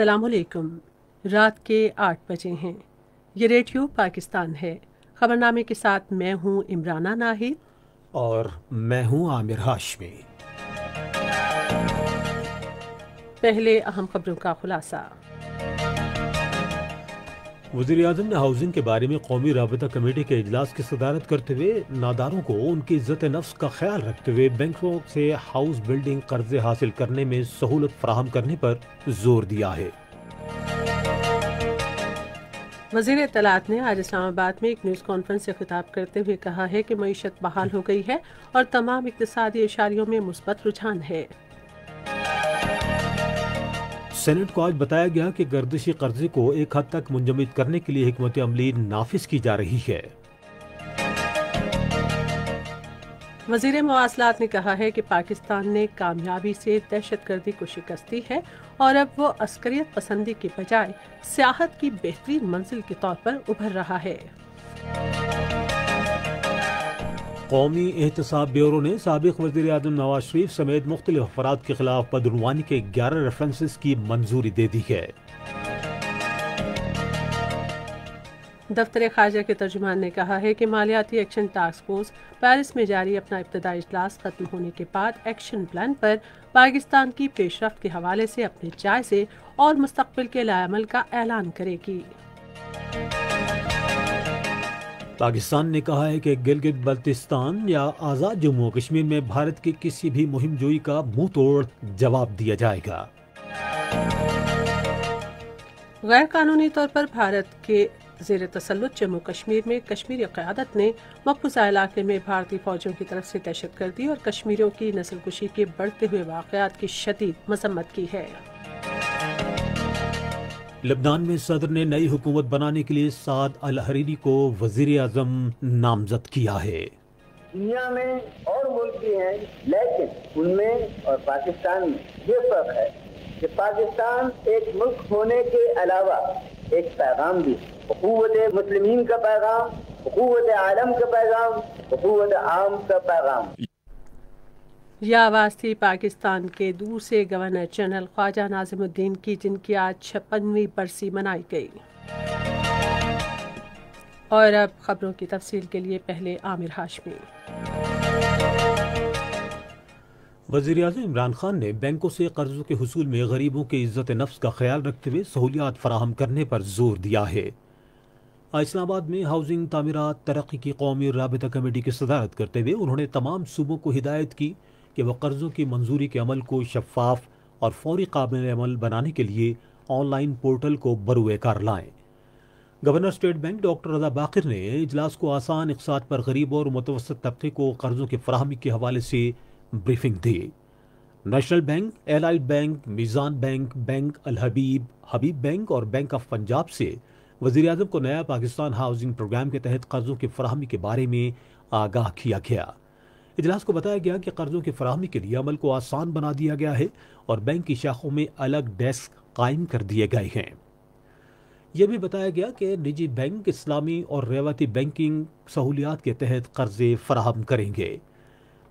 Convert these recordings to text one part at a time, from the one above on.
असलकुम रात के आठ बजे हैं ये रेडियो पाकिस्तान है खबरनामे के साथ मैं हूँ इमराना नाहिद और मैं हूँ आमिर हाशमी पहले अहम खबरों का खुलासा वजीर अजम ने हाउसिंग के बारे में कौमी रबता कमेटी के अजलास की सदारत करते हुए नादारों को उनकी इज्जत नफ्स का ख्याल रखते हुए बैंकों से हाउस बिल्डिंग कर्जे हासिल करने में सहूलत फ्राहम करने पर जोर दिया है वजीर तलात ने आज इस्लामाबाद में एक न्यूज़ कॉन्फ्रेंस से खिताब करते हुए कहा है कि मीशत बहाल हो गई है और तमाम इकतदी इशारियों में मुस्बत रुझान है सेनेट को आज बताया गया कि गर्दिशी कर्जे को एक हद तक मुंजमद करने के लिए हमत अमली नाफिज की जा रही है वजीर मवासलात ने कहा है कि पाकिस्तान ने कामयाबी से दहशत गर्दी को शिकस्त दी है और अब वो अस्करियत पसंदी के बजाय सियाहत की बेहतरीन मंजिल के तौर पर उभर रहा है कौमी एहतसाब ब्यूरो ने सबक वजी अजम नवाज शरीफ समेत मुख्तलि अफराद के खिलाफ बदरवानी के ग्यारह रेफरेंसेस की मंजूरी दे दी है दफ्तर खारजा के तर्जुमान ने कहा है कि मालियाती एक्शन टास्क फोर्स पैरिस में जारी अपना इब्तदाई इजलास खत्म होने के बाद एक्शन प्लान पर पाकिस्तान की पेशरफ के हवाले से अपने जायजे और मुस्तबिल के लाल का ऐलान करेगी पाकिस्तान ने कहा है कि गिलगित बल्तिस्तान या आज़ाद जम्मू कश्मीर में भारत की किसी भी मुहिम जोई का मुंह तोड़ जवाब दिया जाएगा गैर कानूनी तौर पर भारत के जेर तसलुत जम्मू कश्मीर में कश्मीरी क्यादत ने मकबूजा इलाके में भारतीय फौजों की तरफ से दहशत गर्दी और कश्मीरियों की नस्लकुशी के बढ़ते हुए वाकयात की शदीद मजम्मत की है लबनान में सदर ने नई हुकूमत बनाने के लिए साद अल हरीरी को वजीर अजम नामजद किया है दुनिया में और मुल्क भी हैं लेकिन उनमें और पाकिस्तान में ये फर्क है कि पाकिस्तान एक मुल्क होने के अलावा एक पैगाम भी है मुस्लिम का पैगाम आलम का पैगाम आम का पैगाम यह आवाज़ थी पाकिस्तान के दूसरे गवर्नर जनरल ख्वाजा नाजिमुद्दीन की जिनकी आज छप्पनवीं बरसी मनाई गई और अब खबरों की तफसील के लिए पहले आमिर हाशमी वजीर अजम इमरान खान ने बैंकों से कर्जों के हसूल में गरीबों के इज्जत नफ्स का ख्याल रखते हुए सहूलियात फराहम करने पर जोर दिया है इस्लामाबाद में हाउसिंग तमीरत तरक्की की कौमी रबता कमेटी की सदारत करते हुए उन्होंने तमाम सूबों को हिदायत की कि वह कर्ज़ों की मंजूरी के अमल को शफाफ और फौरी काबिल अमल बनाने के लिए ऑनलाइन पोर्टल को बरूए कार लाएँ governor State Bank doctor Raza Baqir ने इजलास को आसान इकसात पर गरीब और मुतवसत तबके को कर्ज़ों की फ्राहमी के हवाले से ब्रीफिंग दी National Bank Allied Bank Meezan Bank Bank AlHabib Habib Bank और बैंक ऑफ पंजाब से वजी अजम को नया पाकिस्तान हाउसिंग प्रोग्राम के तहत कर्ज़ों की फ्राहमी के बारे में आगाह किया गया इजलास को बताया गया कि कर्जों की फरहमी के लिए अमल को आसान बना दिया गया है और बैंक की शाखों में अलग डेस्क कायम कर दिए गए हैं यह भी बताया गया कि निजी बैंक इस्लामी और रेवाती बैंकिंग सहूलियात के तहत कर्जे फराहम करेंगे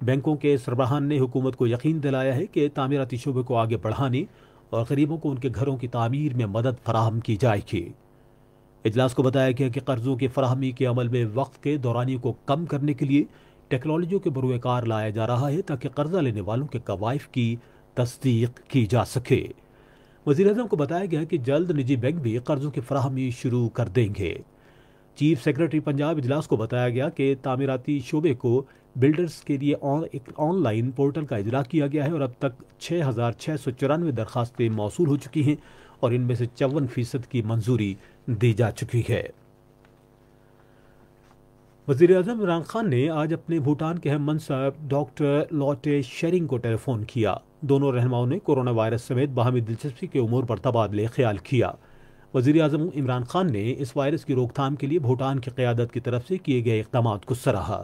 बैंकों के सरबराहान ने हुकूमत को यकीन दिलाया है कि तामीराती शोबे को आगे बढ़ाने और गरीबों को उनके घरों की तमीर में मदद फराहम की जाएगी इजलास को बताया गया कि कर्ज़ों की फरहमी के अमल में वक्त के दौरानी को कम करने के लिए टेक्नोलॉजी के बरूकार लाया जा रहा है ताकि कर्जा लेने वालों के कवायफ की तस्दीक की जा सके वजी अजम को बताया गया कि जल्द निजी बैंक भी कर्जों की फ्राहमी शुरू कर देंगे चीफ सेक्रेटरी पंजाब इजलास को बताया गया कि तामीराती शोबे को बिल्डर्स के लिए ऑनलाइन पोर्टल का इजरा किया गया है और अब तक छः हज़ार छः सौ चौरानवे दरख्वास्तें मौसू हो चुकी हैं और इनमें से चौवन फ़ीसद की मंजूरी दी जा चुकी है वजीर अजम इमरान खान ने आज अपने भूटान के अहम मनसब डॉक्टर लॉटे शेरिंग को टेलीफोन किया दोनों रहनुमाओं ने कोरोना वायरस समेत बाहमी दिलचस्पी के उमूर पर तबादले ख्याल किया वज़ी अजम इमरान खान ने इस वायरस की रोकथाम के लिए भूटान की क्यादत की तरफ से किए गए इकदाम को सराहा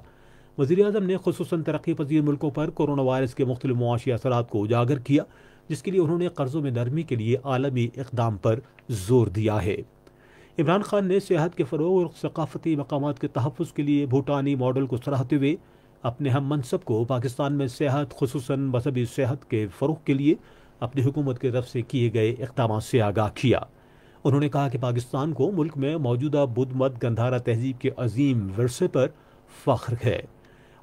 वजी अजम ने खसूस तरक्की पजीर मुल्कों पर कोरोना वायरस के मुख्तु मुआशी असर को उजागर किया जिसके लिए उन्होंने कर्ज़ों में नरमी के लिए आलमी इकदाम पर जोर दिया है इमरान खान ने सियाहत के फ़रोग और सकाफती मकाम के तहफ़ के लिए भूटानी मॉडल को सराहते हुए अपने हम मनसब को पाकिस्तान में सेहत खसूस मजहबी सेहत के फरोग के लिए अपनी हुकूमत की तरफ से किए गए इकदाम से आगाह किया उन्होंने कहा कि पाकिस्तान को मुल्क में मौजूदा बुद्ध मत गंधारा तहजीब के अजीम वरसे पर फ़ख्र है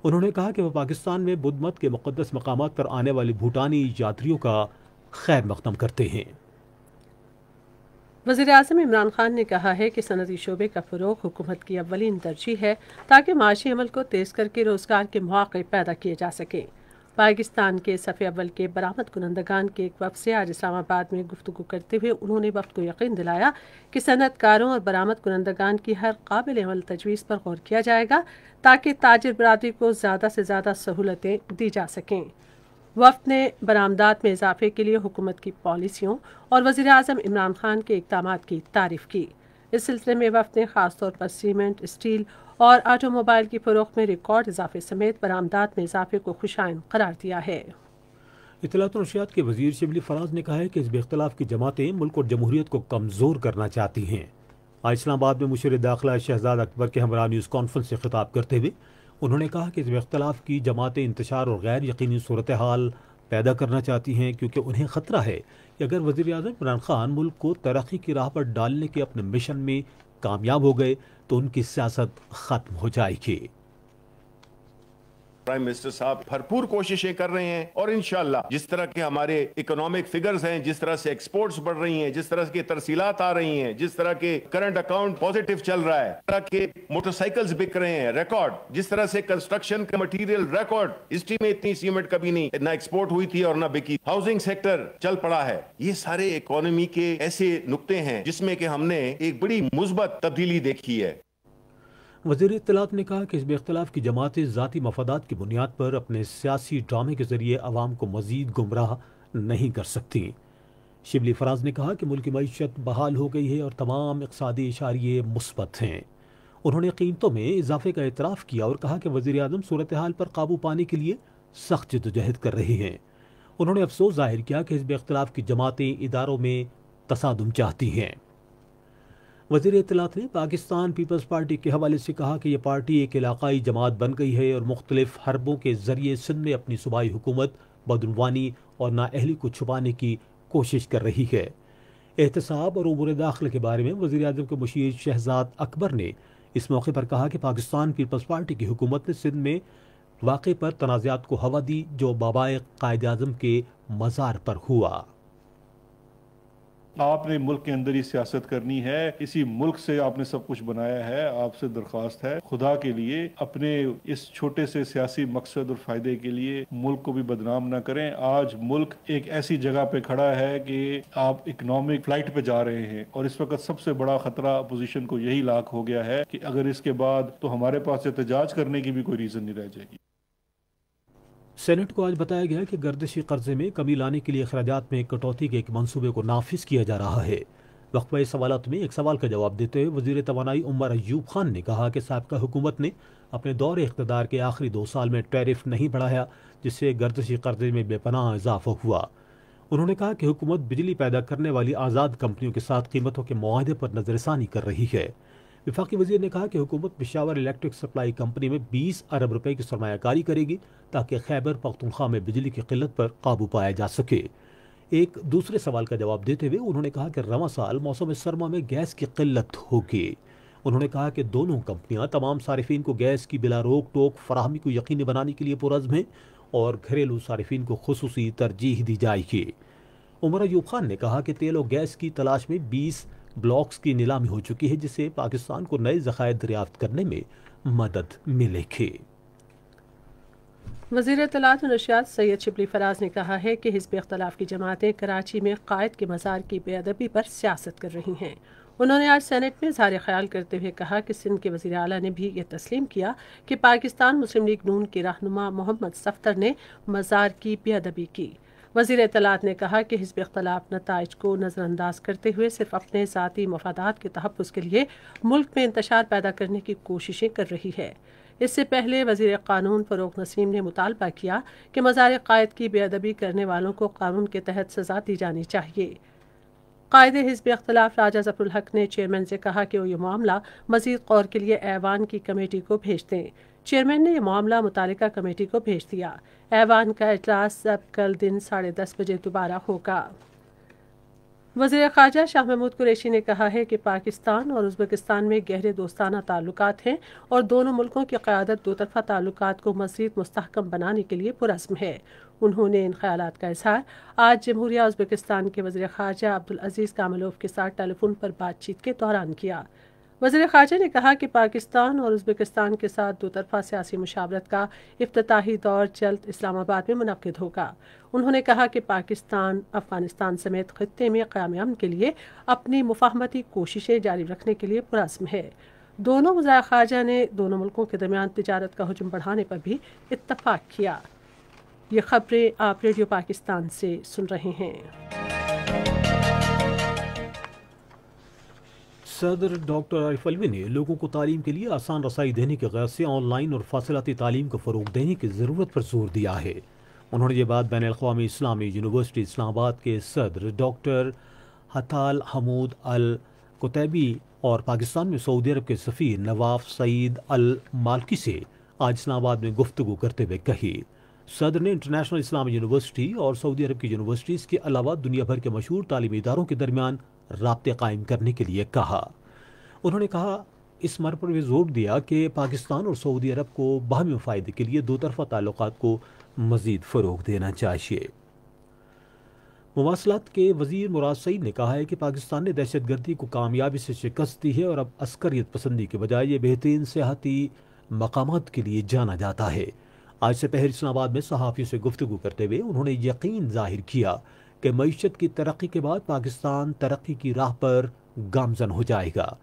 उन्होंने कहा कि वह पाकिस्तान में बुद्ध मत के मुक़दस मकाम पर आने वाले भूटानी यात्रियों का खैर मकदम करते हैं वजीर अजम इमरान खान ने कहा है कि सनती शोबे का फ़रोग हुकूमत की अवलिन तरजीह है ताकि माशी अमल को तेज़ करके रोज़गार के मौक़े पैदा किए जा सकें पाकिस्तान के सफ़े अव्वल के बरामद कुनंदगान के एक वक्त से आज इस्लामाबाद में गुफ्तु करते हुए उन्होंने वक्त को यकीन दिलाया कि सनतकारों और बरामद कुनंदगान की हर काबिल अमल तजवीज़ पर गौर किया जाएगा ताकि ताजर बरदरी को ज़्यादा से ज़्यादा सहूलतें दी जा सकें वफ्त ने बरामदात में इजाफे के लिए हुकूमत की पॉलिसियों और वज़ी अजम इमरान खान के इकदाम की तारीफ की इस सिलसिले में वफ्त ने खासतौर पर सीमेंट स्टील और ऑटोमोबाइल की फ़रोख में रिकॉर्ड इजाफे समेत बरामदात में इजाफे को खुशाइन करार दिया है इतलात नशियात के वजीर शिबली फराज ने कहा है कि इस बेख्तलाफ की जमातें मुल्क और जमहूरियत को कमज़ोर करना चाहती हैं आज इस्लाबाद में मुशर दाखिला शहजाद अकबर के हमरा न्यूज़ कॉन्फ्रेंस से खिताब करते हुए उन्होंने कहा कि इस इख्तलाफ की जमातें इंतजार और गैर यकीनी सूरत हाल पैदा करना चाहती हैं क्योंकि उन्हें ख़तरा है कि अगर वजी अजम इमरान खान मुल्क को तरक्की की राह पर डालने के अपने मिशन में कामयाब हो गए तो उनकी सियासत ख़त्म हो जाएगी प्राइम मिनिस्टर साहब भरपूर कोशिशें कर रहे हैं और इनशाला जिस तरह के हमारे इकोनॉमिक फिगर्स हैं जिस तरह से एक्सपोर्ट्स बढ़ रही हैं जिस तरह की तरसीलात आ रही हैं जिस तरह के करंट अकाउंट पॉजिटिव चल रहा है तरह के मोटरसाइकिल्स बिक रहे हैं रिकॉर्ड जिस तरह से कंस्ट्रक्शन का मटीरियल रिकॉर्ड हिस्ट्री में इतनी सीमेंट कभी नहीं ना एक्सपोर्ट हुई थी और ना बिकी हाउसिंग सेक्टर चल पड़ा है ये सारे इकोनॉमी के ऐसे नुकते हैं जिसमें कि हमने एक बड़ी मुस्बत तब्दीली देखी है वजीर इतलात ने कहा कि इस बेख्तलाफ की जमातें जतीी मफादात की बुनियाद पर अपने सियासी ड्रामे के जरिए आवाम को मजीद गुमराह नहीं कर सकती शिबली फराज ने कहा कि मुल्क की मीशत बहाल हो गई है और तमाम इकसादी इशारे मुस्बत हैं उन्होंने कीमतों में इजाफे का एतराफ़ किया और कहा कि वजी अजम सूरत हाल पर काबू पाने के लिए सख्त जदोजहद कर रहे हैं उन्होंने अफसोस जाहिर किया कि हिजब अख्तलाफ की जमातें इदारों में तसादम चाहती हैं वजीर अतलात ने पाकिस्तान पीपल्स पार्टी के हवाले से कहा कि यह पार्टी एक इलाकई जमात बन गई है और मुख्तलिफ हरबों के जरिए सिंध में अपनी सूबाई हुकूमत बदनवानी और नाअहली को छुपाने की कोशिश कर रही है एहतसाब और अबूर दाखिल के बारे में वजी अजम के मुशीर शहजाद अकबर ने इस मौके पर कहा कि पाकिस्तान पीपल्स पार्टी की हुकूमत ने सिंध में वाक़े पर तनाज़ात को हवा दी जो बाबा कायद अजम के मज़ार पर हुआ आपने मुल्क के अंदर ही सियासत करनी है इसी मुल्क से आपने सब कुछ बनाया है आपसे दरख्वास्त है खुदा के लिए अपने इस छोटे से सियासी मकसद और फायदे के लिए मुल्क को भी बदनाम ना करें आज मुल्क एक ऐसी जगह पे खड़ा है कि आप इकोनॉमिक फ्लाइट पे जा रहे हैं और इस वक्त सबसे बड़ा खतरा अपोजिशन को यही लाख हो गया है कि अगर इसके बाद तो हमारे पास एहतजाज करने की भी कोई रीजन नहीं रह जाएगी सेनेट को आज बताया गया कि गर्दिशी कर्जे में कमी लाने के लिए अखराजात में कटौती के एक मंसूबे को नाफिज किया जा रहा है वक्फा सवाल में एक सवाल का जवाब देते हुए वजीर तोानाई उमर अयूब खान ने कहा कि सबका हुकूमत ने अपने दौरे इकतदार के आखिरी दो साल में टैरिफ नहीं बढ़ाया जिससे गर्दिशी कर्जे में बेपनाह इजाफा हुआ उन्होंने कहा कि हुकूमत बिजली पैदा करने वाली आज़ाद कंपनियों के साथ कीमतों के माहदे पर नज़रसानी कर रही है विफाक वजीर ने कहा कि हुकूमत पिशावर इलेक्ट्रिक सप्लाई कंपनी में 20 अरब रुपए की सरमाकारी करेगी ताकि खैबर पख्तनख्वा में बिजली की किल्लत पर काबू पाया जा सके एक दूसरे सवाल का जवाब देते हुए उन्होंने कहा कि रवा साल मौसम सरमा में गैस की किल्लत होगी उन्होंने कहा कि दोनों कंपनियां तमाम सार्फिन को गैस की बिला रोक टोक फराहमी को यकीनी बनाने के लिए पुरज हैं और घरेलू सार्फिन को खसूस तरजीह दी जाएगी उमर यूब खान ने कहा कि तेल और गैस की तलाश में बीस ब्लॉक्स की नीलामी हो चुकी है जिससे पाकिस्तान को नए जखायर दरियाफ्त करने में मदद मिलेगी वजीर तलात नशियात सैयद शिबली फराज ने कहा है कि हिजब अख्तलाफ की जमातें कराची में कायद के मज़ार की बेअदबी पर सियासत कर रही हैं उन्होंने आज सेनेट में इजहार ख्याल करते हुए कहा कि सिंध के वजी अला ने भी यह तस्लीम किया कि पाकिस्तान मुस्लिम लीग नून के रहनुमा मोहम्मद सफ्तर ने मज़ार की बेअदबी की वजीर इतलात ने कहा कि हिजब इख्तलाफ नतज को नज़रअंदाज करते हुए सिर्फ अपने ज़ाती मफादात के तहफ़ के लिए मुल्क में इंतशार पैदा करने की कोशिशें कर रही है इससे पहले वजीर कानून फरोख नसीम ने मुतालबा किया कि मज़ार कायद की बेअदबी करने वालों को कानून के तहत सजा दी जानी चाहिए कायद हिजब अख्तलाफ राजा जफरुल हक ने चेयरमैन से कहा कि वो ये मामला मजीद गौर के लिए ऐवान की कमेटी को भेज दें चेयरमैन ने यह मामला मुतल कमेटी को भेज दिया ऐवान का अजलास अब कल दिन साढ़े दस बजे दोबारा होगा वजीर खारजा शाह महमूद कुरैशी ने कहा है कि पाकिस्तान और उज्बेकिस्तान में गहरे दोस्ताना ताल्लुक हैं और दोनों मुल्कों की क्यादत दो तरफा ताल्लुक को मजीद मस्तकम बनाने के लिए पुरस्म है उन्होंने इन ख्याल का इजहार आज जमहूरिया उज्बेकिस्तान के वजी खारजा अब्दुल अजीज़ कामलोफ के साथ टेलीफोन पर बातचीत के दौरान किया वजीर खारजा ने कहा कि पाकिस्तान और उज्बेकिस्तान के साथ दोतरफा सियासी मुशावरत का अफ्ताही दौर जल्द इस्लामाबाद में मुनद होगा उन्होंने कहा कि पाकिस्तान अफगानिस्तान समेत खत्े में क़्याम अमन के लिए अपनी मुफाहमती कोशिशें जारी रखने के लिए पुरजम है दोनों वजरा खारजा ने दोनों मुल्कों के दरमियान तजारत का हजम बढ़ाने पर भी इतफाक़ किया ये खबरें आप रेडियो पाकिस्तान से सुन रहे हैं सदर डॉक्टर आरिफ अलवी ने लोगों को तालीम के लिए आसान रसाई देने के गैर से ऑनलाइन और फासिलती तालीम को फ़रोग देने की ज़रूरत पर जोर दिया है उन्होंने ये बात बैन अवी इस्लामी यूनिवर्सिटी इस्लामाबाद के सदर डॉक्टर हताल हमूद अल कोतैबी और पाकिस्तान में सऊदी अरब के सफी नवाब सईद अल मालकी से आज इस्लामाबाद में गुफ्तु करते हुए कही सदर ने इंटरनेशनल इस्लामी यूनिवर्सिटी और सऊदी अरब की यूनिवर्सिटीज़ के अलावा दुनिया भर के मशहूर तालीमी इदारों के दरमियान रबते कायम करने के लिए कहा उन्होंने कहा इस मर पर भी जोर दिया कि पाकिस्तान और सऊदी अरब को बाहमी फ़ायदे के लिए दो तरफ़ा ताल्लुक को मज़ीद फ़रोग देना चाहिए मवासलात के वजीर मुराद सईद ने कहा है कि पाकिस्तान ने दहशत गर्दी को कामयाबी से शिकस्त दी है और अब अस्करियत पसंदी के बजाय ये बेहतरीन सियाती मकाम के लिए जाना जाता है आज से पहले इस्लामाबाद में सहाफ़ियों से गुफ्तु करते हुए उन्होंने यकीन जाहिर किया कि मीशत की तरक्की के बाद पाकिस्तान तरक्की की राह पर गामजन हो जाएगा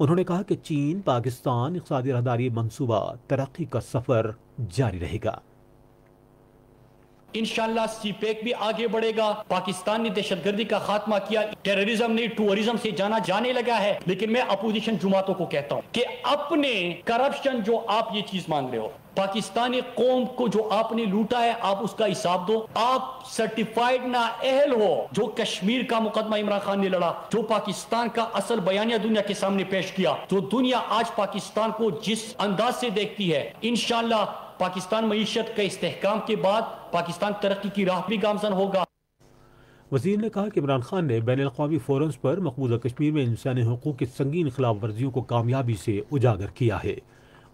उन्होंने कहा कि चीन पाकिस्तान इकसादी रहदारी मनसूबा तरक्की का सफर जारी रहेगा इनशाला पैक भी आगे बढ़ेगा पाकिस्तान ने दहशत गर्दी का खात्मा किया टेररिज्म ने टूरिज्म से जाना जाने लगा है लेकिन मैं अपोजिशन जुमातों को कहता हूँ कि अपने करप्शन जो आप ये चीज मांग रहे हो पाकिस्तानी कौम को जो आपने लूटा है आप उसका हिसाब दो आप सर्टिफाइड ना अहल हो जो कश्मीर का मुकदमा इमरान खान ने लड़ा जो पाकिस्तान का असल बयानिया दुनिया के सामने पेश किया जो दुनिया आज पाकिस्तान को जिस अंदाज से देखती है इनशाला पाकिस्तान मीशत के इस्तेकाम के बाद पाकिस्तान तरक्की की राह भी गामजन होगा वजीर ने कहा कि इमरान खान ने बैन अवी फोरम्स पर मकबूजा कश्मीर में इंसानी हकूक़ की संगीन खिलाफ वर्जियों को कामयाबी से उजागर किया है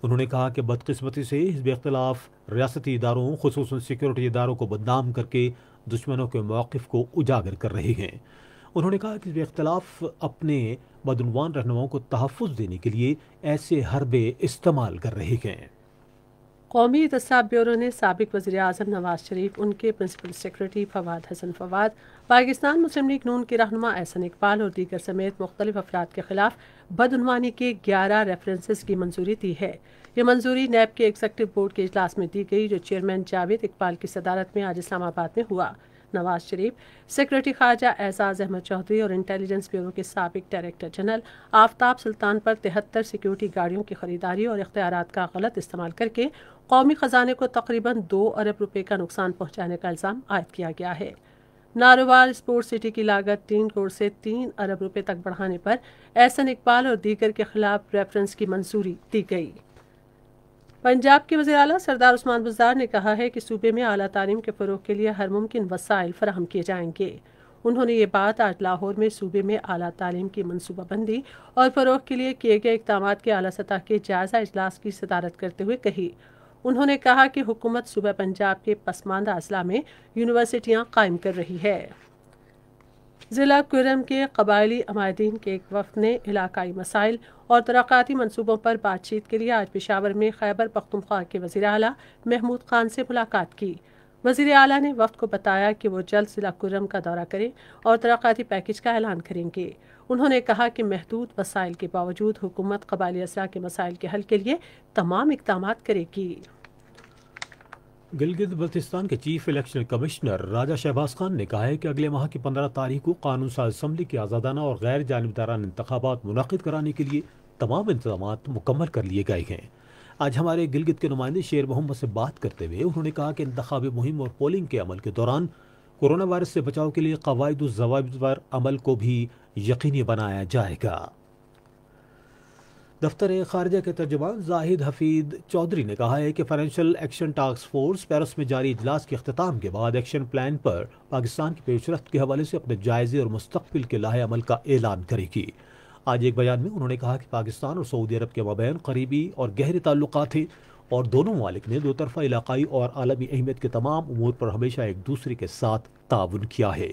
उन्होंने कहा कि बदकस्मती से हिजब अख्तिलाफ रियासती इदारों खसूस सिक्योरिटी इदारों को बदनाम करके दुश्मनों के मौक़ को उजागर कर रहे हैं उन्होंने कहा कि हिजब अख्तिलाफ अपने बदनवान रहनुमाओं को तहफ़ देने के लिए ऐसे हरबे इस्तेमाल कर रहे हैं कौमी तस्साब ब्यूरो ने सबक वजी अजम नवाज शरीफ उनके principal secretary Fawad Hasan Fawad Pakistan Muslim League नून के रहन एहसन इकबाल और दीगर समेत मुख्तलि अफराद के खिलाफ बदनवानी के ग्यारह रेफरेंसेस की मंजूरी दी है ये मंजूरी नैब के एग्जेक्टिव बोर्ड के अजलास में दी गई जो चेयरमैन जावेद इकबाल की सदारत में आज इस्लामाबाद में हुआ नवाज शरीफ सेक्रेटरी खारजा एजाज अहमद चौधरी और इंटेलिजेंस ब्यूरो के सबक डायरेक्टर जनरल आफ्ताब सुल्तान पर तिहत्तर सिक्योरिटी गाड़ियों की खरीदारी और इख्तियार का गलत इस्तेमाल करके कौमी खजाने को तकरीबन दो अरब रुपए का नुकसान पहुंचाने का इल्ज़ाम आयद किया गया है नारोवाल स्पोर्ट सिटी की लागत तीन करोड़ से तीन अरब रुपए तक बढ़ाने पर एहसन इकबाल और दीगर के खिलाफ रेफरेंस की मंजूरी दी गई पंजाब के वजी अला सरदार उस्मान बुजार ने कहा है कि सूबे में अली तालीम के फ़रोग के लिए हर मुमकिन वसाइल फराहम किए जाएंगे उन्होंने ये बात आज लाहौर में सूबे में अली तालीम की मनसूबाबंदी और फ़रोग के लिए किए गए इकदाम के अली सतह के जायज़ा अजलास की सदारत करते हुए कही उन्होंने कहा कि हुकूमत सूबह पंजाब के पसमानदा अजला में यूनिवर्सिटियाँ कायम कर रही है ज़िला कुरम के कबायली अमायदीन के एक वफद ने इलाकई मसाइल और तरक्याती मनसूबों पर बातचीत के लिए आज पिशावर में खैबर पख्तनख्वा के वजी अला महमूद खान से मुलाकात की वजीर अला ने वफद को बताया कि वो जल्द जिला कुर्रम का दौरा करें और तरक्याती पैकेज का ऐलान करेंगे उन्होंने कहा कि महदूद वसाइल के बावजूद हुकूमत कबाली असरा के मसाइल के हल के लिए तमाम इकदाम करेगी गिलगित बल्तिस्तान के chief election commissioner Raja Shahbaz Khan ने कहा है कि अगले माह की पंद्रह तारीख को कानून साज असम्बली के आज़ादाना और गैर जानबदारान इंतबात मुनद कराने के लिए तमाम इंतजाम मुकम्मल कर लिए गए हैं आज हमारे गिलगित के नुमाइंदे शेर मोहम्मद से बात करते हुए उन्होंने कहा कि इंतबी मुहिम और पोलिंग के अमल के दौरान कोरोना वायरस से बचाव के लिए कवायद जवाब पर अमल को भी यकीनी बनाया जाएगा दफ्तर खारजा के तर्जमान जाहिद हफीद चौधरी ने कहा है कि financial action task force Paris में जारी इजलास के अख्ताम के बाद एक्शन प्लान पर पाकिस्तान की पेशरफ के हवाले से अपने जायजे और मुस्तबिल के लाहे अमल का ऐलान करेगी आज एक बयान में उन्होंने कहा कि पाकिस्तान और सऊदी अरब के मबैन करीबी और गहरे ताल्लुक थे और दोनों ममालिक ने दो तरफा इलाकई और आलमी अहमियत के तमाम उमूर पर हमेशा एक दूसरे के साथ ताउन किया है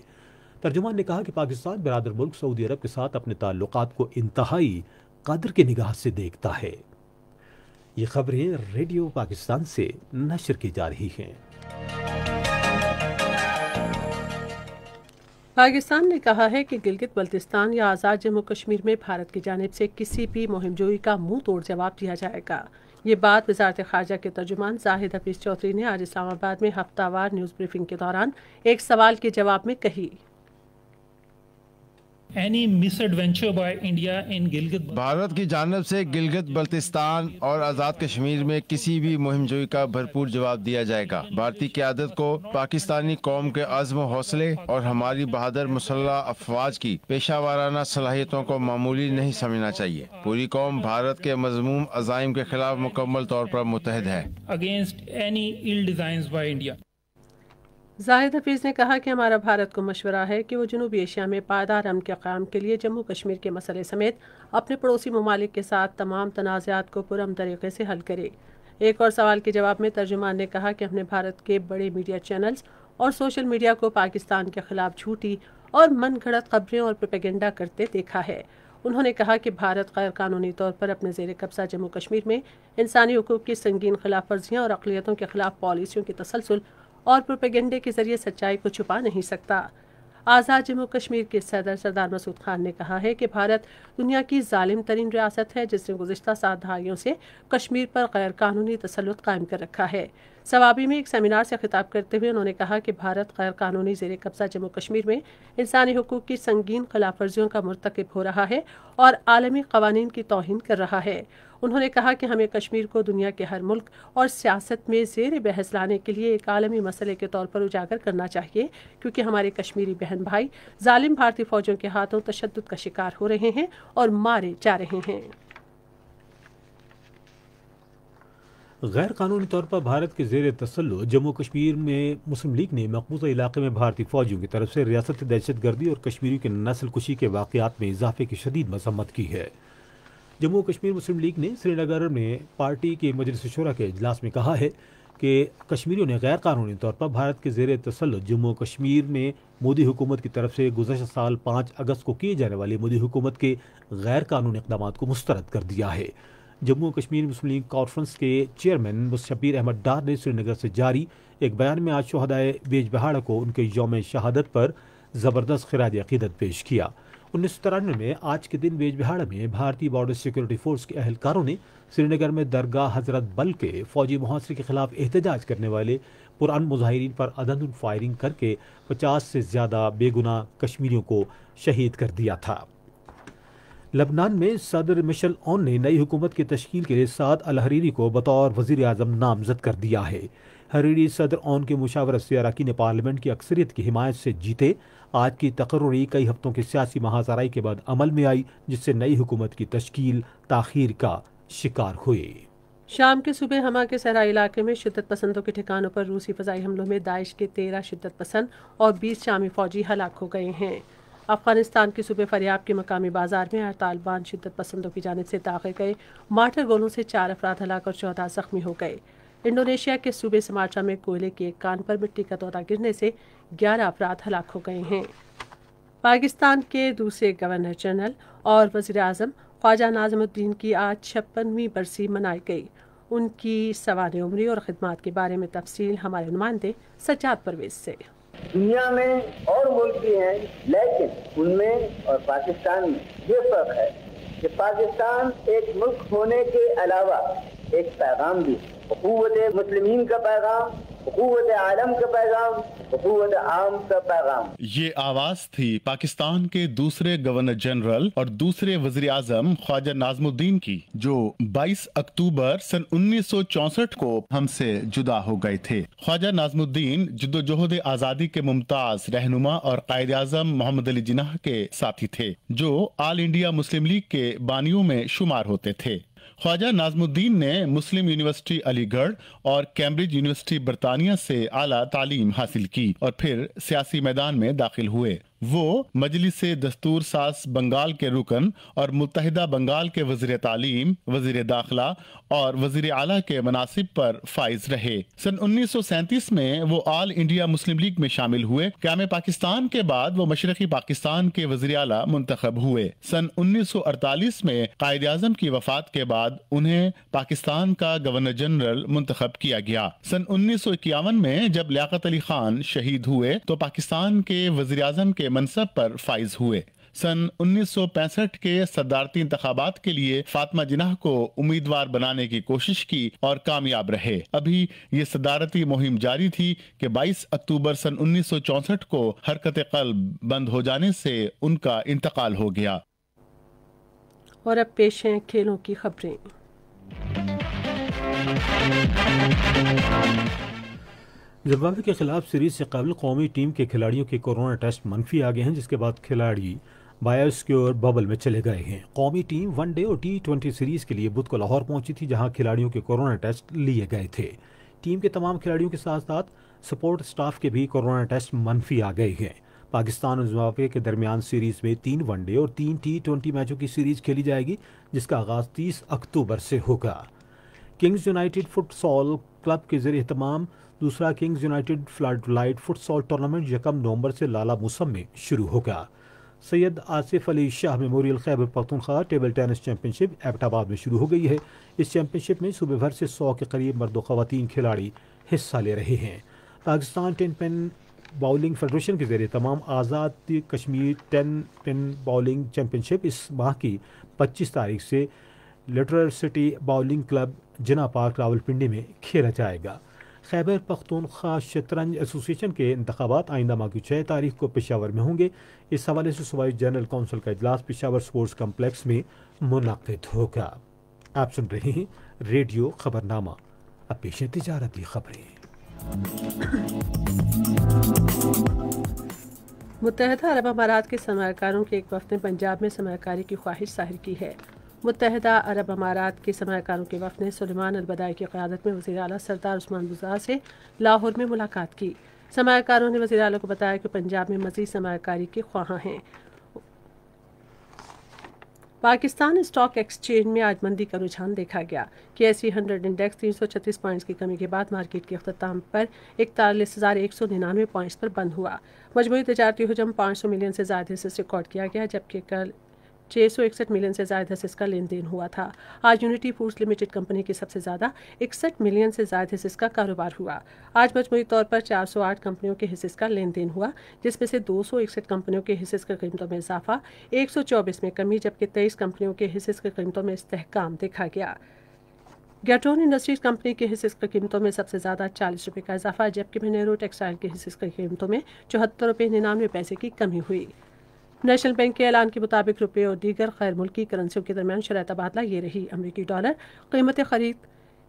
तर्जुमान ने कहा कि पाकिस्तान बरदर मुल्क सऊदी अरब के साथ अपने ताल्लुक को इंतहाई कदर की निगाह से देखता है ये खबरें रेडियो पाकिस्तान से नशर की जा रही हैं पाकिस्तान ने कहा है कि गिलगित बल्तिस्तान या आज़ाद जम्मू कश्मीर में भारत की जानब से किसी भी मुहिमजोई का मुंह तोड़ जवाब दिया जाएगा ये बात वजारत खारजा के तर्जुमान जाहिद हफीज़ चौधरी ने आज इस्लामाबाद में हफ्तावार न्यूज़ ब्रीफिंग के दौरान एक सवाल के जवाब में कही any misadventure by India in Gilgit Bharat की जानब से गिलगित बल्तिस्तान और आज़ाद कश्मीर में किसी भी मुहिमजोई का भरपूर जवाब दिया जाएगा भारतीय क्यादत को पाकिस्तानी कौम के अज़म हौसले और हमारी बहादुर मुसल्ह अफवाज की पेशा वाराना सलाहियतों को मामूली नहीं समझना चाहिए पूरी कौम भारत के मजमूम अजाइम के खिलाफ मुकम्मल तौर पर मुतहद है against any ill design by India Zahid Hafeez ने कहा कि हमारा भारत को मशवरा है कि वो जनूबी एशिया में पायदार अमन के क्याम के लिए जम्मू कश्मीर के मसले समेत अपने पड़ोसी ममालिक के साथ तमाम तनाज़ात को पुरम तरीके से हल करे एक और सवाल के जवाब में तर्जुमान ने कहा कि हमने भारत के बड़े मीडिया चैनल्स और सोशल मीडिया को पाकिस्तान के खिलाफ झूठी और मन घड़त खबरें और प्रोपेगेंडा करते देखा है उन्होंने कहा कि भारत गैर कानूनी तौर पर अपने जेर कब्जा जम्मू कश्मीर में इंसानी हकूक़ की संगीन खिलाफ वर्जियाँ और अकलीतों के खिलाफ पॉलिसियों की तसलसल और प्रोपेगेंडे के जरिए सच्चाई को छुपा नहीं सकता आज़ाद जम्मू कश्मीर के सदर सरदार मसूद खान ने कहा है कि भारत दुनिया की जालिम तरीन रियासत है जिसने गुजशत सात दहाइयों से कश्मीर पर गैर कानूनी तसलुत कायम कर रखा है सवाबी में एक सेमिनार से खिताब करते हुए उन्होंने कहा कि भारत गैर कानूनी जेर कब्जा जम्मू कश्मीर में इंसानी हकूक़ की संगीन खिलाफवर्जियों का मरतकब हो रहा है और आलमी कवानीन की तोहन कर रहा है उन्होंने कहा कि हमें कश्मीर को दुनिया के हर मुल्क और सियासत में जेर बहस लाने के लिए एक आलमी मसले के तौर पर उजागर करना चाहिए क्योंकि हमारे कश्मीरी बहन भाई जालिम भारतीय फौजों के हाथों तशद का शिकार हो रहे हैं और मारे जा रहे हैं गैर कानूनी तौर पर भारत के जेर तसल्ल जम्मू कश्मीर में मुस्लिम लीग ने मकबूजा इलाके में भारतीय फौजियों की तरफ से रियासत दहशत गर्दी और कश्मीरी के नस्ल कुशी के वाकत में इजाफे की शदीद मजम्मत की है जम्मू कश्मीर मुस्लिम लीग ने श्रीनगर में पार्टी के मजलिस शुरा के अजलास में कहा है कि कश्मीरियों ने गैर कानूनी तौर पर भारत के जेर तसल जम्मू कश्मीर में मोदी हुकूमत की तरफ से गुजशत साल पाँच अगस्त को किए जाने वाले मोदी हुकूमत के गैर कानूनी इकदाम को मुस्तरद कर दिया है जम्मू कश्मीर मुस्लिम लीग कॉन्फ्रेंस के चेयरमैन मुशबीर अहमद डार ने श्रीनगर से जारी एक बयान में आज शहदाय बेजबहाड़ा को उनके योम शहादत पर ज़बरदस्त खराज अकीदत पेश किया उन्नीस में आज के दिन बेजबिहाड़ा में भारतीय बॉर्डर सिक्योरिटी फोर्स के अहलकारों ने श्रीनगर में दरगाह हजरत बल के फौजी मुहासरे के खिलाफ एहतजाज करने वाले पुरान मुजाहरीन पर अदन फायरिंग करके 50 से ज़्यादा बेगुनाह कश्मीरियों को शहीद कर दिया था लबनान में सदर मिशल ओन ने नई हुकूमत की तश्ल के लिए साद अल हरीरी को बतौर वजीर अजम नामजद कर दिया है हरीरी सदर ओन के मुशावरत से ने पार्लियामेंट की अक्सरियत की हिमायत से जीते आज की तकर्री कई हफ्तों की सियासी महाजराई के बाद अमल में आई जिससे नई हुकूमत की तश्कील तखिर का शिकार हुई शाम के सुबह हमा के सहरा इलाके में शिदत पसंदों के ठिकानों पर रूसी फजाई हमलों में दाइश के तेरह शिदत पसंद और बीस शामी फौजी हलाक हो गए हैं अफगानिस्तान के सुबह फरियाब के मकामी बाजार में आज तालिबान शिदत पसंदों की जानब से दागे गए मार्टर गोलों से चार अफराद हलाक और चौदह जख्मी हो गए इंडोनेशिया के सूबे समाचार में कोयले के एक कान पर मिट्टी का तोता गिरने से 11 अपराध हलाक हो गए हैं पाकिस्तान के दूसरे गवर्नर जनरल और वजीर अजम ख्वाजा नाजमुद्दीन की आज छप्पनवीं बरसी मनाई गई उनकी सवान उम्र और ख़दमात के बारे में तफसील हमारे नुमाइंदे सजाद परवेज से दुनिया में और मुल्क भी हैं लेकिन उनमें और पाकिस्तान में ये फर्क है कि पाकिस्तान एक मुल्क होने के अलावा एक पैगाम भी है हुकूमत मुसलिमीन का पैगाम हुकूमत आलम का पैगाम आम ये आवाज़ थी पाकिस्तान के दूसरे गवर्नर जनरल और दूसरे वजीर आजम ख्वाजा नाजमुद्दीन की जो 22 अक्टूबर सन 1964 को हमसे जुदा हो गए थे ख्वाजा नाजमुद्दीन जदोजहद आज़ादी के मुमताज रहनुमा और कायद आजम मोहम्मद अली जिनाह के साथी थे जो ऑल इंडिया मुस्लिम लीग के बानियों में शुमार होते थे ख्वाजा नाजमुद्दीन ने मुस्लिम यूनिवर्सिटी अलीगढ़ और कैम्ब्रिज यूनिवर्सिटी बरतानिया से आला तालीम हासिल की और फिर सियासी मैदान में दाखिल हुए वो मजलिस दस्तूर सास बंगाल के रुकन और मुतहदा बंगाल के वजीर तालीम वजीर दाखिला और वजीर अला के मनासिब पर फाइज रहे सन उन्नीस सौ सैंतीस में वो ऑल इंडिया मुस्लिम लीग में शामिल हुए क्याम पाकिस्तान के बाद वो मशरकी पाकिस्तान के वजीर अला मुंतब हुए सन उन्नीस सौ अड़तालीस में कायद आजम की वफात के बाद उन्हें पाकिस्तान का गवर्नर जनरल मुंतखब किया गया सन उन्नीस सौ इक्यावन में जब लियात अली खान शहीद हुए तो पाकिस्तान के वजीर के के मनसब पर फाइज हुए सन 1965 के सदारती इंतबात के लिए फातमा जिनाह को उम्मीदवार बनाने की कोशिश की और कामयाब रहे अभी ये सदारती मुहिम जारी थी कि 22 अक्टूबर सन 1964 को हरकत कल बंद हो जाने से उनका इंतकाल हो गया और अब पेश हैं खेलों की खबरें जिम्बावे के खिलाफ सीरीज से कबल कौमी टीम के खिलाड़ियों के कोरोना टेस्ट मनफी आ गए हैं जिसके बाद खिलाड़ी बायर्स की ओर बबल में चले गए हैं कौमी टीम वनडे और टी ट्वेंटी सीरीज के लिए बुध को लाहौर पहुंची थी जहां खिलाड़ियों के कोरोना टेस्ट लिए गए थे टीम के तमाम खिलाड़ियों के साथ साथ सपोर्ट स्टाफ के भी कोरोना टेस्ट मनफी आ गए हैं पाकिस्तान और जिम्बावे के दरमियान सीरीज में तीन वनडे और तीन टी ट्वेंटी मैचों की सीरीज खेली जाएगी जिसका आगाज तीस अक्टूबर से होगा किंग्स यूनाइटेड फुटसॉल क्लब के जरिए तमाम दूसरा Kings United flood light futsal tournament यकम नवंबर से लाला मौसम में शुरू होगा Syed Asif Ali Shah memorial Khyber Pakhtunkhwa table tennis championship Abbottabad में शुरू हो गई है इस चैंपियनशिप में सूबे भर से सौ के करीब मर्द खातन खिलाड़ी हिस्सा ले रहे हैं Pakistan ten pin bowling federation के जरिए तमाम Azad Kashmir ten pin bowling championship इस माह की पच्चीस तारीख से literal city bowling club Jinnah park Rawalpindi में खेला जाएगा खैबर पख्तूनख्वा शतरंज एसोसिएशन के इंतबात आइंदा माह की छः तारीख को पेशावर में होंगे इस हवाले से सूबाई जनरल कौंसिल का अजलास पेशावर स्पोर्ट्स कम्प्लेक्स में मुनद होगा आप सुन रहे हैं रेडियो खबरनामा अब पेश है तजारती खबरें मुतहदा अरब अमारात के सरमाकारों के एक वक्त ने पंजाब में सरमाकारी की ख्वाहिश जाहिर की है मुतहदा अरब अमारात के सरमाकारों के वफ ने सलेमान अलबदाई की क्यादत में वजी अली सरदार उस्मान बुजार से लाहौर में मुलाकात की सरमाकारों ने वजी अली को बताया कि पंजाब में मजीद सरमाकारी के ख्वाह हैं पाकिस्तान स्टॉक एक्सचेंज में आज मंदी का रुझान देखा गया के एस वी हंड्रेड इंडेक्स तीन सौ छत्तीस पॉइंट्स की कमी के बाद मार्केट के अख्ताम पर इकतालीस हज़ार एक सौ निन्यानवे पॉइंट्स पर बंद हुआ मजमू तजारती हजम पाँच सौ मिलियन से ज्यादा से रिकॉर्ड किया गया जबकि कल छः मिलियन से ज्यादा से का लेन देन हुआ था आज यूनिटी फूड्स लिमिटेड कंपनी की सबसे ज्यादा इकसठ मिलियन से ज्यादा हिस्स का कारोबार हुआ आज मजमुई तौर पर 408 कंपनियों के हिस्से का लेन देन हुआ जिसमें से दो सौ इकसठ कंपनियों के हिस्से का कीमतों में इजाफा एक सौ चौबीस में कमी जबकि तेईस कंपनियों के हिस्से की कीमतों में इस्तेकाम देखा गया गैट्रोन इंडस्ट्रीज कंपनी के हिस्से की कीमतों में सबसे ज़्यादा चालीस रुपये का इजाफा जबकि मिनेरो टेक्सटाइल के हिस्से की कीमतों में चौहत्तर रुपये निन्यानवे पैसे की कमी हुई नेशनल बैंक के ऐलान के मुताबिक रुपये और दीगर गैर मुल्की करंसियों के दरमियान शरात तबादला ये रही अमरीकी डॉलर कीमत खरीद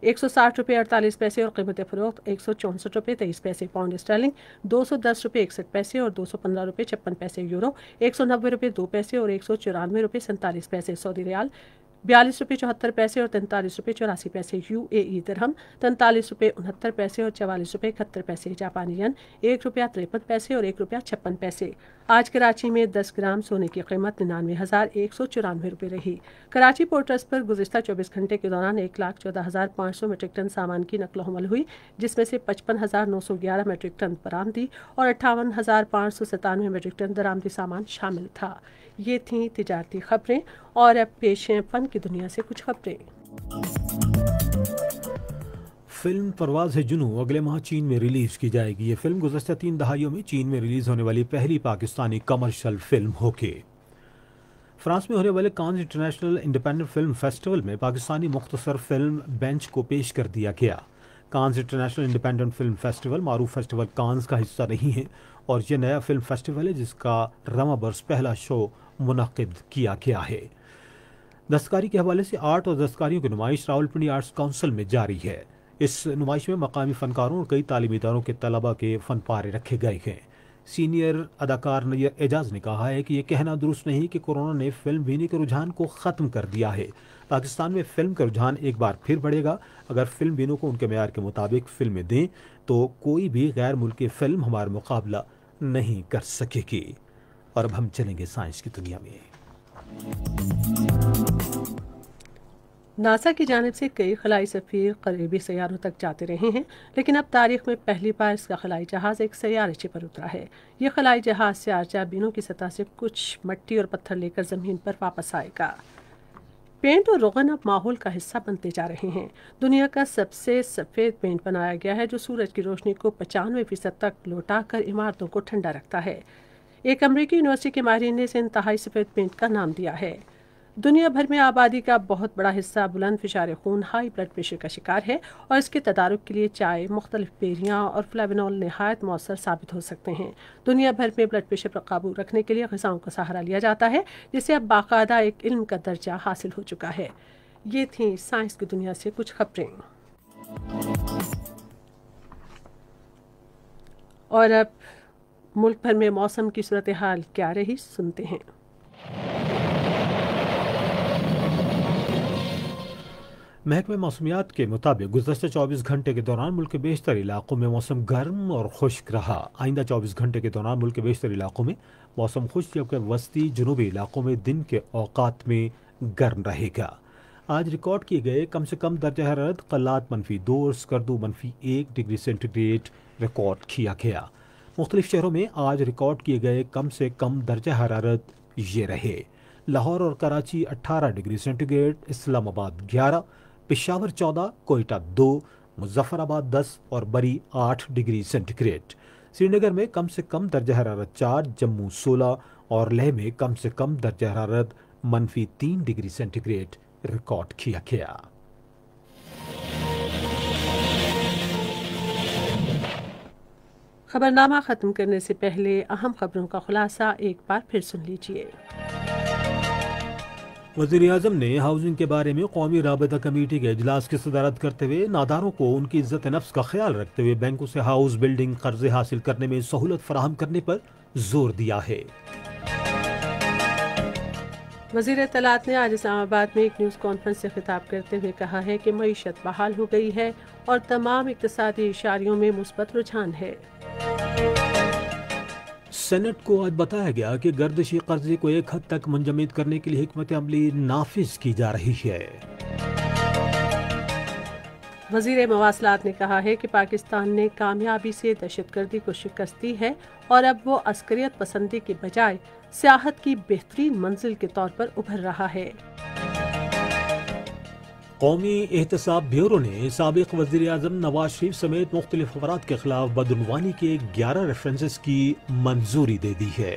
एक सौ साठ रुपये अड़तालीस पैसे और कीमत फरोख्त एक सौ चौंसठ रुपये तेईस पैसे पाउंड स्टर्लिंग दो सौ दस रुपये इकसठ पैसे और दो सौ पंद्रह रुपये छप्पन पैसे यूरो एक सौ नब्बे रुपये दो पैसे और एक सौ चौरानवे रुपये सैंतालीस पैसे सऊदी रियाल बयालीस रुपये चौहत्तर पैसे और तैंतालीस रुपये चौरासी पैसे यू ए ई दरहम तैंतालीस रुपये उनहत्तर पैसे और चवालीस रुपये इकहत्तर पैसे जापानी यन एक रुपया तिरपन पैसे और एक रुपया छप्पन पैसे आज कराची में 10 ग्राम सोने की कीमत निन्यानवे हज़ार एक सौ चौरानवे रुपये रही कराची पोर्ट ट्रस्ट पर गुजशत 24 घंटे के दौरान एक लाख चौदह हज़ार पाँच सौ मेट्रिक टन सामान की नकलो हमल हुई जिसमें से पचपन हज़ार नौ सौ ग्यारह मेट्रिक टन बरामदी और अट्ठावन हज़ार पाँच सौ सतानवे मेट्रिक टन दरामदी सामान शामिल था ये थी तजारती खबरें और अब पेश हैं फन की दुनिया से कुछ खबरें फिल्म परवाज है जुनू अगले माह चीन में रिलीज़ की जाएगी ये फिल्म गुजशत तीन दहाइयों में चीन में रिलीज़ होने वाली पहली पाकिस्तानी कमर्शियल फिल्म होके फ्रांस में होने वाले Cannes international independent film festival में पाकिस्तानी मुख्तसर फिल्म बेंच को पेश कर दिया गया Cannes international independent film festival मारूफ फेस्टिवल कांस का हिस्सा नहीं है और यह नया फिल्म फेस्टिवल है जिसका रमा बर्स पहला शो मुनद किया गया है दस्तकारी के हवाले से आर्ट और दस्तकारियों की नुमाइश रावलपिंडी आर्ट्स काउंसिल में जारी है इस नुमाइश में मकामी फ़नकारों और कई तालीमी इदारों के तलबा के फ़न पारे रखे गए हैं सीनियर अदाकार नैयर एजाज ने कहा है कि यह कहना दुरुस्त नहीं कि कोरोना ने फिल्म बीने के रुझान को ख़त्म कर दिया है पाकिस्तान में फिल्म का रुझान एक बार फिर बढ़ेगा अगर फिल्म बीनों को उनके मैार के मुताबिक फिल्में दें तो कोई भी गैर मुल्की फिल्म हमारा मुकाबला नहीं कर सकेगी और अब हम चलेंगे साइंस की दुनिया में नासा की जानब से कई खलाई सफ़ीर करीबी सैारों तक जाते रहे हैं लेकिन अब तारीख में पहली बार इसका खलाई जहाज़ एक सैारचे पर उतरा है ये खलाई जहाज़ से बिनों की सतह से कुछ मट्टी और पत्थर लेकर ज़मीन पर वापस आएगा पेंट और रोगन अब माहौल का हिस्सा बनते जा रहे हैं दुनिया का सबसे सफ़ेद पेंट बनाया गया है जो सूरज की रोशनी को पचानवे फीसद तक लौटा कर इमारतों को ठंडा रखता है एक अमरीकी यूनिवर्सिटी के माहरीन ने इसे इंतहाई सफ़ेद पेंट का नाम दिया है दुनिया भर में आबादी का बहुत बड़ा हिस्सा बुलंद फिशार खून हाई ब्लड प्रेशर का शिकार है और इसके तदारक के लिए चाय मुख्तलिफ बेरियाँ और फ्लाविनॉल नहायत मौसर साबित हो सकते हैं दुनिया भर में ब्लड प्रेशर पर काबू रखने के लिए गजाओं का सहारा लिया जाता है जिसे अब बाकायदा एक इल्म का दर्जा हासिल हो चुका है ये थी साइंस की दुनिया से कुछ खबरें और अब मुल्क भर में मौसम की सूरत हाल क्या रही सुनते हैं महकमे मौसमियात के मुताबिक गुजशत चौबीस घंटे के दौरान मुल्क के बेशतर इलाकों में मौसम गर्म और खुश्क रहा आइंदा चौबीस घंटे के दौरान मुल्क के बेशतर इलाकों में मौसम खुश जबकि वस्ती जनूबी इलाकों में दिन के औकात में गर्म रहेगा आज रिकॉर्ड किए गए कम से कम दर्ज हरत कलात मनफी दो और स्कर्दू मनफी एक डिग्री सेंटीग्रेड रिकॉर्ड किया गया मुख्तलिफ शहरों में आज रिकॉर्ड किए गए कम से कम दर्ज हरारत ये रहे लाहौर और कराची 18 डिग्री सेंटीग्रेड इस्लामाबाद ग्यारह पिशावर चौदह कोयटा दो मुजफ्फराबाद दस और बरी आठ डिग्री सेंटीग्रेड श्रीनगर में कम से कम दर्ज हरारत चार जम्मू सोलह और लेह में कम से कम दर्ज हरारत मनफी तीन डिग्री सेंटीग्रेड रिकॉर्ड किया गया खबरनामा खत्म करने से पहले अहम खबरों का खुलासा एक बार फिर सुन लीजिए वजीर अजम ने हाउसिंग के बारे में कौमी रबता कमेटी के अजलास की सदारत करते हुए नादारों को उनकी इज्जत नफ्स का ख्याल रखते हुए बैंकों से हाउस बिल्डिंग कर्जे हासिल करने में सहूलत फराहम करने पर जोर दिया है वजीर तलात ने आज इस्लामाबाद में एक न्यूज़ कॉन्फ्रेंस से खिताब करते हुए कहा है कि मीशत बहाल हो गई है और तमाम इकतदी इशारियों में मुस्बत रुझान है सेनेट को आज बताया गया कि गर्दशी कर्जे को एक हद तक मंजमद करने के लिए हमत अमली नाफिज की जा रही है वजीर मवासलात ने कहा है कि पाकिस्तान ने कामयाबी से दहशतगर्दी को शिकस्त दी है और अब वो अस्करियत पसंदी के बजाय सियाहत की बेहतरीन मंजिल के तौर पर उभर रहा है कौमी एहतसाब ब्यूरो ने सबक वजी अजम नवाज शरीफ समेत मुख्तलिफ अफराद के खिलाफ बदनवानी के ग्यारह रेफरेंसेस की मंजूरी दे दी है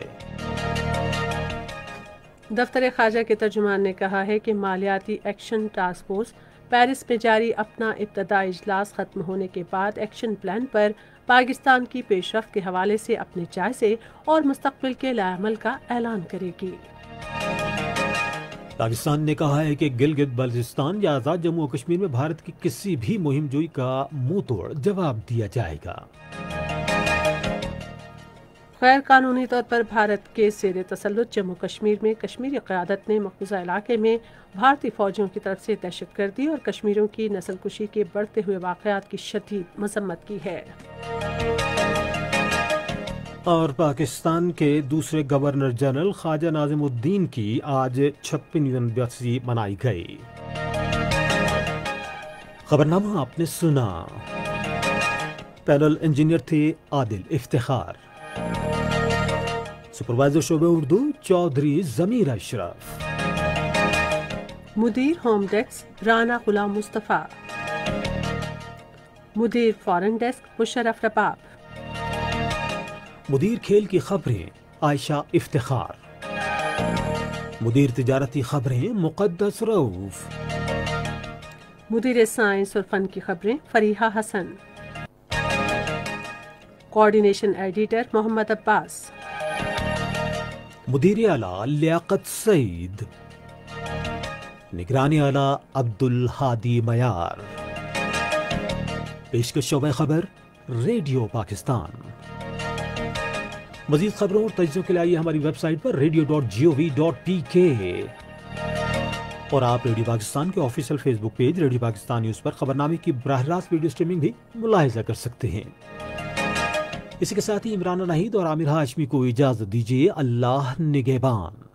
दफ्तर खाजा के तर्जुमान ने कहा है कि मालियाती एक्शन टास्क फोर्स पेरिस में जारी अपना इब्तदा इजलास खत्म होने के बाद एक्शन प्लान पर पाकिस्तान की पेशरफ के हवाले से अपने जायजे और मुस्तबिल के लामल का ऐलान करेगी पाकिस्तान ने कहा है कि गिलगित बल्चिस्तान या आज़ाद जम्मू कश्मीर में भारत की किसी भी मुहिम जोई का मुंह तोड़ जवाब दिया जाएगा गैर कानूनी तौर पर भारत के सर तसलुत जम्मू कश्मीर में कश्मीरी क्यादत ने मकबूजा इलाके में भारतीय फौजियों की तरफ से दहशत गर्दी और कश्मीरों की नस्लकुशी के बढ़ते हुए वाकत की शदीद मजम्मत की है और पाकिस्तान के दूसरे गवर्नर जनरल ख्वाजा नाजिमुद्दीन की आज छप्पनवीं बरसी मनाई गई खबरनामा आपने सुना पैनल इंजीनियर थे आदिल इफ्तार सुपरवाइजर शोबे उर्दू चौधरी जमीर अशरफ मुदीर होम डेस्क राना गुलाम मुस्तफ़ा मुदीर फॉरेन डेस्क मुशरफ रबाब मुदीर खेल की खबरें आयशा इफ्तार मुदीर तजारती खबरें मुकदस रऊफ मुदीर साइंस और फन की खबरें फरीहा हसन कोऑर्डिनेशन एडिटर मोहम्मद अब्बास मुदीर आला लियाकत सईद निगरानी आला अब्दुल हादी मयार पेशकश शोब खबर रेडियो पाकिस्तान मजीद खबरों और तजियों के लिए हमारी वेबसाइट पर radio dot G O V dot P K और आप रेडियो पाकिस्तान के official Facebook page radio Pakistan news पर खबरनामे की बरह रास्त वीडियो स्ट्रीमिंग भी मुलाहजा कर सकते हैं इसी के साथ ही इमरान नाहिद और आमिर हाशमी को इजाज़त दीजिए अल्लाह निगेबान